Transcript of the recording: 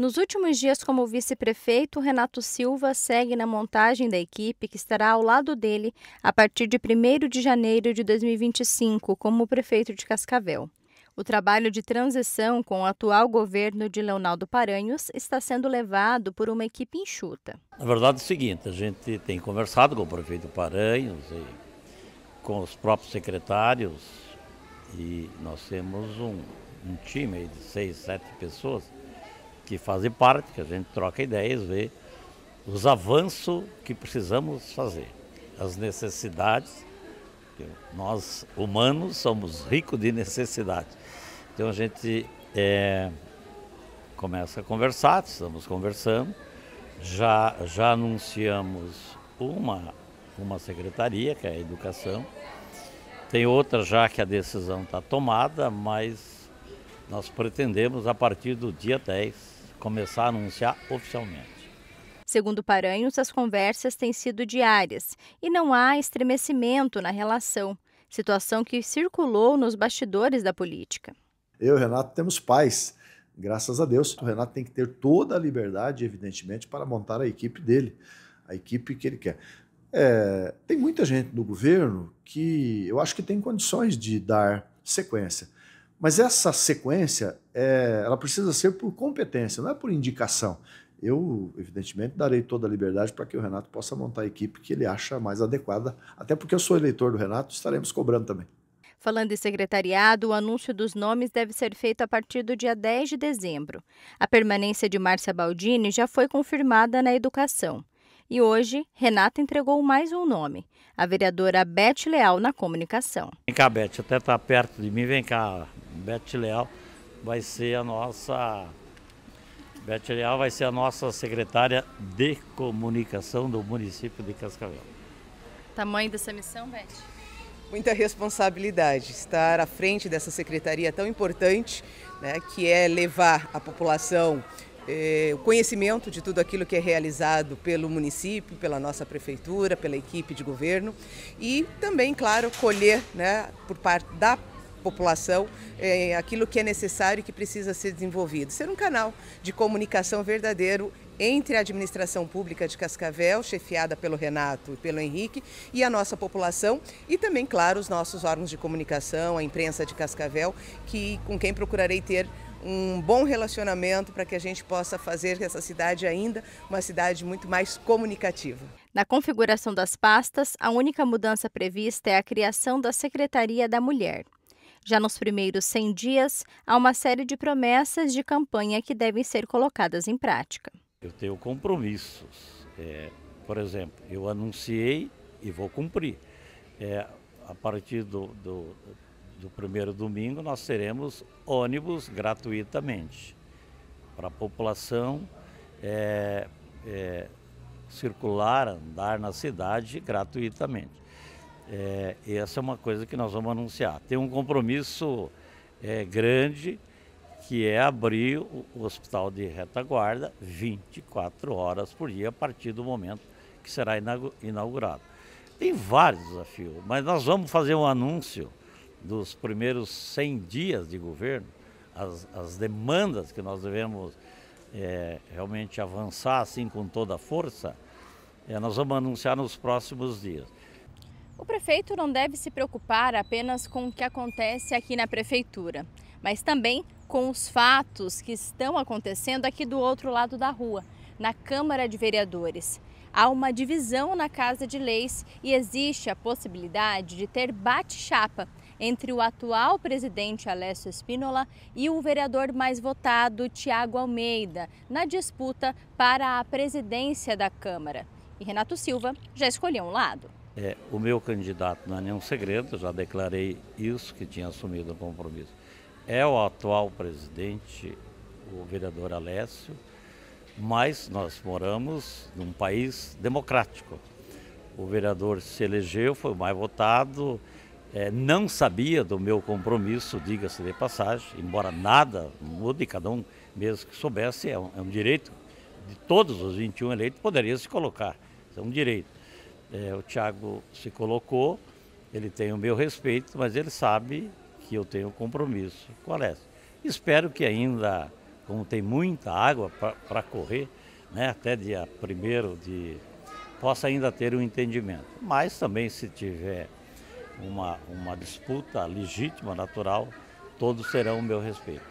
Nos últimos dias como vice-prefeito, Renato Silva segue na montagem da equipe que estará ao lado dele a partir de 1 de janeiro de 2025 como prefeito de Cascavel. O trabalho de transição com o atual governo de Leonardo Paranhos está sendo levado por uma equipe enxuta. Na verdade é o seguinte, a gente tem conversado com o prefeito Paranhos e com os próprios secretários e nós temos um, um time de seis, sete pessoas que fazem parte, que a gente troca ideias, vê os avanços que precisamos fazer, as necessidades. Nós, humanos, somos ricos de necessidades. Então a gente é, começa a conversar, estamos conversando, já, já anunciamos uma, uma secretaria, que é a educação, tem outra já que a decisão está tomada, mas nós pretendemos a partir do dia 10 começar a anunciar oficialmente. Segundo Paranhos, as conversas têm sido diárias e não há estremecimento na relação, situação que circulou nos bastidores da política. Eu e o Renato temos paz, graças a Deus. O Renato tem que ter toda a liberdade, evidentemente, para montar a equipe dele, a equipe que ele quer. É, tem muita gente do governo que eu acho que tem condições de dar sequência. Mas essa sequência, é, ela precisa ser por competência, não é por indicação. Eu, evidentemente, darei toda a liberdade para que o Renato possa montar a equipe que ele acha mais adequada, até porque eu sou eleitor do Renato, estaremos cobrando também. Falando em secretariado, o anúncio dos nomes deve ser feito a partir do dia 10 de dezembro. A permanência de Márcia Baldini já foi confirmada na educação. E hoje, Renato entregou mais um nome, a vereadora Beth Leal na comunicação. Vem cá, Beth, até tá perto de mim, vem cá. Beth Leal vai ser a nossa Beth Leal vai ser a nossa secretária de comunicação do município de Cascavel. Tamanho dessa missão, Beth? Muita responsabilidade estar à frente dessa secretaria tão importante, né, que é levar a população eh, o conhecimento de tudo aquilo que é realizado pelo município, pela nossa prefeitura, pela equipe de governo e também, claro, colher né, por parte da população é, aquilo que é necessário e que precisa ser desenvolvido. Ser um canal de comunicação verdadeiro entre a administração pública de Cascavel, chefiada pelo Renato e pelo Henrique, e a nossa população, e também, claro, os nossos órgãos de comunicação, a imprensa de Cascavel, que com quem procurarei ter um bom relacionamento para que a gente possa fazer essa cidade ainda uma cidade muito mais comunicativa. Na configuração das pastas, a única mudança prevista é a criação da Secretaria da Mulher. Já nos primeiros 100 dias, há uma série de promessas de campanha que devem ser colocadas em prática. Eu tenho compromissos. É, por exemplo, eu anunciei e vou cumprir. É, a partir do, do, do primeiro domingo, nós teremos ônibus gratuitamente para a população é, é, circular, andar na cidade gratuitamente. É, essa é uma coisa que nós vamos anunciar. Tem um compromisso é, grande que é abrir o hospital de retaguarda 24 horas por dia a partir do momento que será inaugurado. Tem vários desafios, mas nós vamos fazer um anúncio dos primeiros 100 dias de governo, as, as demandas que nós devemos é, realmente avançar assim com toda a força, é, nós vamos anunciar nos próximos dias. O prefeito não deve se preocupar apenas com o que acontece aqui na prefeitura, mas também com os fatos que estão acontecendo aqui do outro lado da rua, na Câmara de Vereadores. Há uma divisão na Casa de Leis e existe a possibilidade de ter bate-chapa entre o atual presidente Alessio Espínola e o vereador mais votado, Tiago Almeida, na disputa para a presidência da Câmara. E Renato Silva já escolheu um lado. É, o meu candidato não é nenhum segredo, já declarei isso, que tinha assumido o compromisso. É o atual presidente, o vereador Alessio, mas nós moramos num país democrático. O vereador se elegeu, foi o mais votado, é, não sabia do meu compromisso, diga-se de passagem, embora nada mude, cada um, mesmo que soubesse, é um, é um direito de todos os 21 eleitos, poderia se colocar, é um direito é, o Thiago se colocou, ele tem o meu respeito, mas ele sabe que eu tenho compromisso com a Espero que ainda, como tem muita água para correr, né, até dia 1 de. possa ainda ter um entendimento. Mas também, se tiver uma, uma disputa legítima, natural, todos serão o meu respeito.